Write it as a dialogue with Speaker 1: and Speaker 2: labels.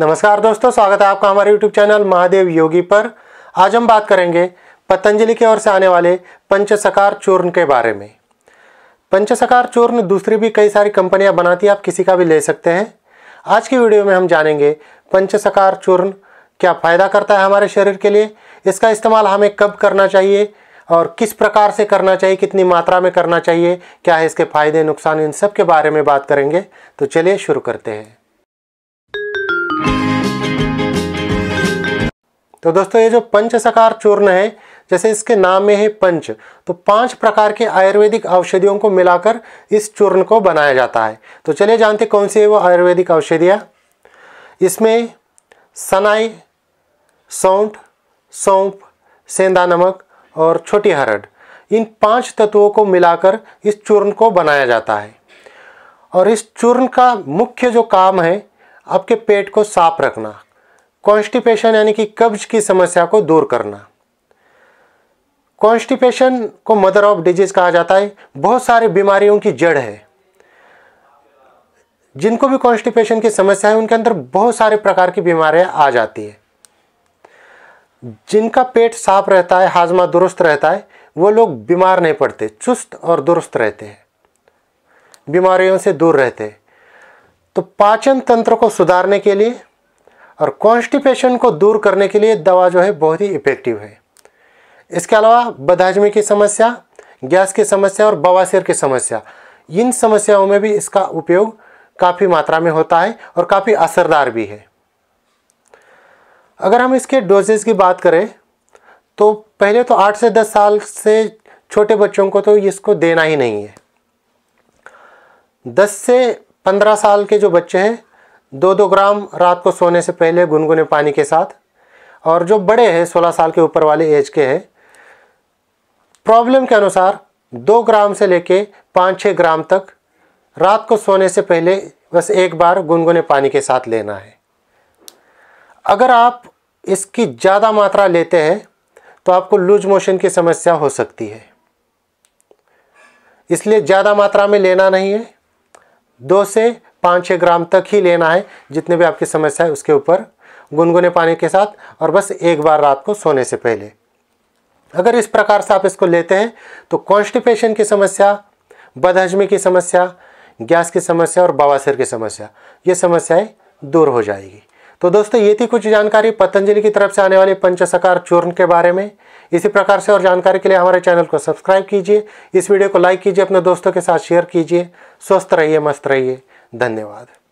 Speaker 1: नमस्कार दोस्तों स्वागत है आपका हमारे YouTube चैनल महादेव योगी पर आज हम बात करेंगे पतंजलि की ओर से आने वाले पंचसकार चूर्ण के बारे में पंचसकार चूर्ण दूसरी भी कई सारी कंपनियां बनाती हैं आप किसी का भी ले सकते हैं आज की वीडियो में हम जानेंगे पंचसकार चूर्ण क्या फ़ायदा करता है हमारे शरीर के लिए इसका इस्तेमाल हमें कब करना चाहिए और किस प्रकार से करना चाहिए कितनी मात्रा में करना चाहिए क्या है इसके फ़ायदे नुकसान इन सब के बारे में बात करेंगे तो चलिए शुरू करते हैं तो दोस्तों ये जो पंच सकार चूर्ण है जैसे इसके नाम में है पंच तो पांच प्रकार के आयुर्वेदिक औषधियों को मिलाकर इस चूर्ण को बनाया जाता है तो चलिए जानते कौन सी है वो आयुर्वेदिक औषधियाँ इसमें सनाई सौंठ सौंप सेंधा नमक और छोटी हरड इन पांच तत्वों को मिलाकर इस चूर्ण को बनाया जाता है और इस चूर्ण का मुख्य जो काम है आपके पेट को साफ रखना कॉन्स्टिपेशन यानी कि कब्ज की समस्या को दूर करना कॉन्स्टिपेशन को मदर ऑफ डिजीज कहा जाता है बहुत सारी बीमारियों की जड़ है जिनको भी कॉन्स्टिपेशन की समस्या है उनके अंदर बहुत सारे प्रकार की बीमारियां आ जाती है जिनका पेट साफ रहता है हाजमा दुरुस्त रहता है वो लोग बीमार नहीं पड़ते चुस्त और दुरुस्त रहते हैं बीमारियों से दूर रहते हैं तो पाचन तंत्र को सुधारने के लिए और कॉन्स्टिपेशन को दूर करने के लिए दवा जो है बहुत ही इफेक्टिव है इसके अलावा बदहजमी की समस्या गैस की समस्या और बवासीर की समस्या इन समस्याओं में भी इसका उपयोग काफ़ी मात्रा में होता है और काफ़ी असरदार भी है अगर हम इसके डोजेज की बात करें तो पहले तो आठ से दस साल से छोटे बच्चों को तो इसको देना ही नहीं है दस से पंद्रह साल के जो बच्चे हैं दो दो ग्राम रात को सोने से पहले गुनगुने पानी के साथ और जो बड़े हैं सोलह साल के ऊपर वाले एज के हैं प्रॉब्लम के अनुसार दो ग्राम से लेके पाँच छः ग्राम तक रात को सोने से पहले बस एक बार गुनगुने पानी के साथ लेना है अगर आप इसकी ज़्यादा मात्रा लेते हैं तो आपको लूज मोशन की समस्या हो सकती है इसलिए ज़्यादा मात्रा में लेना नहीं है दो से पाँच छः ग्राम तक ही लेना है जितने भी आपकी समस्या है उसके ऊपर गुनगुने पानी के साथ और बस एक बार रात को सोने से पहले अगर इस प्रकार से आप इसको लेते हैं तो कॉन्स्टिपेशन की समस्या बदहजमी की समस्या गैस की समस्या और बवासीर की समस्या ये समस्याएं दूर हो जाएगी तो दोस्तों ये थी कुछ जानकारी पतंजलि की तरफ से आने वाले पंचसकार चूर्ण के बारे में इसी प्रकार से और जानकारी के लिए हमारे चैनल को सब्सक्राइब कीजिए इस वीडियो को लाइक कीजिए अपने दोस्तों के साथ शेयर कीजिए स्वस्थ रहिए मस्त रहिए धन्यवाद